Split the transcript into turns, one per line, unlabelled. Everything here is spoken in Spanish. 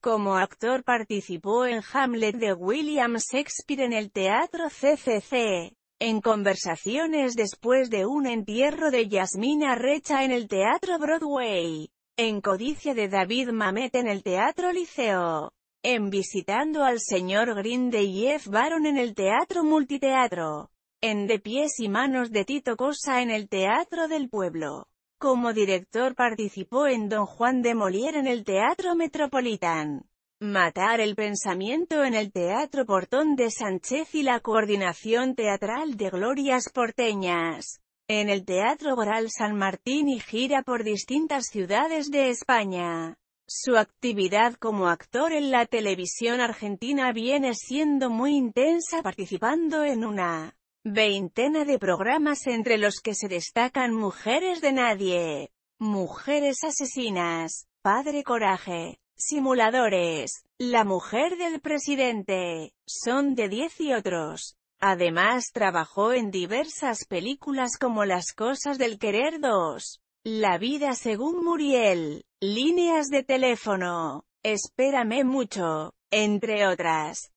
Como actor participó en Hamlet de William Shakespeare en el Teatro CCC. En conversaciones después de un entierro de Yasmina Recha en el Teatro Broadway. En Codicia de David Mamet en el Teatro Liceo. En Visitando al Señor Green de Jeff Baron en el Teatro Multiteatro. En De Pies y Manos de Tito Cosa en el Teatro del Pueblo. Como director participó en Don Juan de Molière en el Teatro Metropolitán. Matar el pensamiento en el Teatro Portón de Sánchez y la coordinación teatral de Glorias Porteñas. En el Teatro Goral San Martín y gira por distintas ciudades de España. Su actividad como actor en la televisión argentina viene siendo muy intensa participando en una Veintena de programas entre los que se destacan Mujeres de Nadie, Mujeres Asesinas, Padre Coraje, Simuladores, La Mujer del Presidente, Son de Diez y otros. Además trabajó en diversas películas como Las Cosas del Querer 2, La Vida según Muriel, Líneas de Teléfono, Espérame mucho, entre otras.